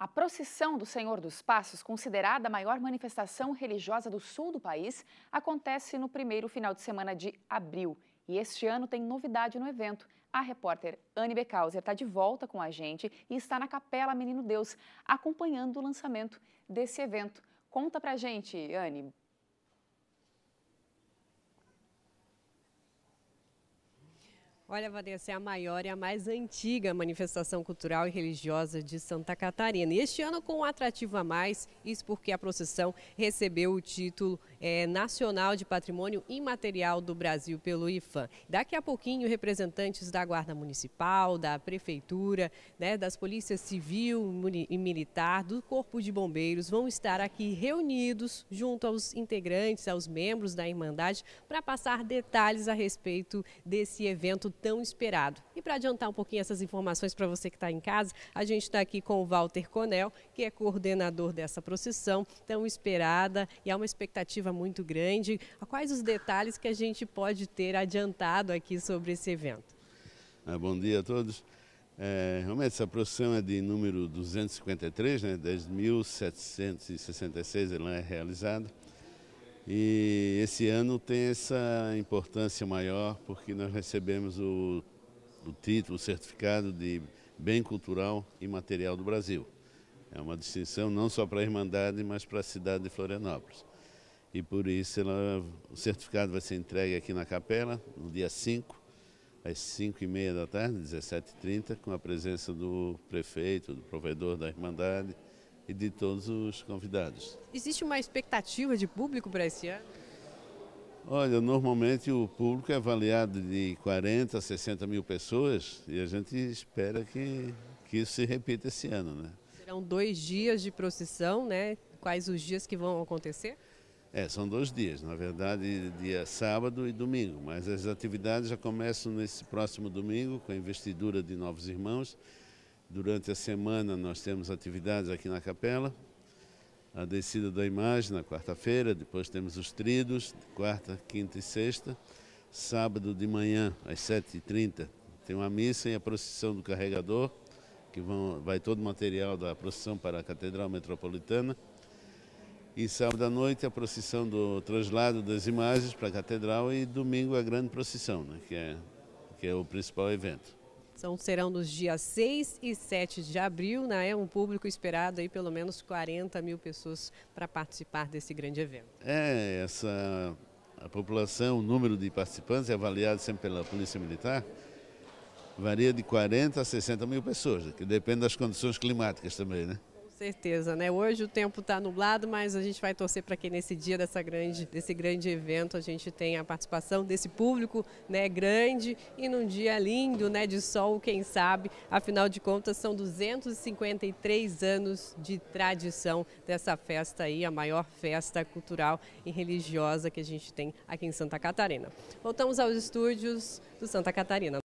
A procissão do Senhor dos Passos, considerada a maior manifestação religiosa do sul do país, acontece no primeiro final de semana de abril. E este ano tem novidade no evento. A repórter Anne Beckhauser está de volta com a gente e está na Capela Menino Deus, acompanhando o lançamento desse evento. Conta pra gente, Anne. Olha, Vanessa, é a maior e a mais antiga manifestação cultural e religiosa de Santa Catarina. E este ano com um atrativo a mais, isso porque a procissão recebeu o título é, Nacional de Patrimônio Imaterial do Brasil pelo IFAM. Daqui a pouquinho, representantes da Guarda Municipal, da Prefeitura, né, das Polícias Civil e Militar, do Corpo de Bombeiros, vão estar aqui reunidos junto aos integrantes, aos membros da Irmandade, para passar detalhes a respeito desse evento tão esperado. E para adiantar um pouquinho essas informações para você que está em casa, a gente está aqui com o Walter Conel, que é coordenador dessa procissão tão esperada e há uma expectativa muito grande. Quais os detalhes que a gente pode ter adiantado aqui sobre esse evento? Ah, bom dia a todos. É, realmente essa procissão é de número 253, né? desde 1766 ela é realizada. E esse ano tem essa importância maior porque nós recebemos o, o título, o certificado de Bem Cultural e Material do Brasil. É uma distinção não só para a Irmandade, mas para a cidade de Florianópolis. E por isso ela, o certificado vai ser entregue aqui na capela, no dia 5, às 5 e meia da tarde, 17h30, com a presença do prefeito, do provedor da Irmandade, e de todos os convidados. Existe uma expectativa de público para esse ano? Olha, normalmente o público é avaliado de 40 a 60 mil pessoas e a gente espera que, que isso se repita esse ano, né? Serão dois dias de procissão, né? Quais os dias que vão acontecer? É, são dois dias, na verdade, dia sábado e domingo, mas as atividades já começam nesse próximo domingo com a investidura de novos irmãos Durante a semana nós temos atividades aqui na capela, a descida da imagem na quarta-feira, depois temos os tridos, quarta, quinta e sexta. Sábado de manhã, às 7h30, tem uma missa e a procissão do carregador, que vão, vai todo o material da procissão para a Catedral Metropolitana. E sábado à noite a procissão do traslado das imagens para a Catedral e domingo a grande procissão, né, que, é, que é o principal evento. São, serão nos dias 6 e 7 de abril, né? É um público esperado aí pelo menos 40 mil pessoas para participar desse grande evento. É, essa a população, o número de participantes é avaliado sempre pela Polícia Militar, varia de 40 a 60 mil pessoas, que depende das condições climáticas também, né? certeza, né? Hoje o tempo está nublado, mas a gente vai torcer para que nesse dia dessa grande, desse grande evento a gente tenha a participação desse público, né, grande e num dia lindo, né, de sol, quem sabe. Afinal de contas, são 253 anos de tradição dessa festa aí, a maior festa cultural e religiosa que a gente tem aqui em Santa Catarina. Voltamos aos estúdios do Santa Catarina.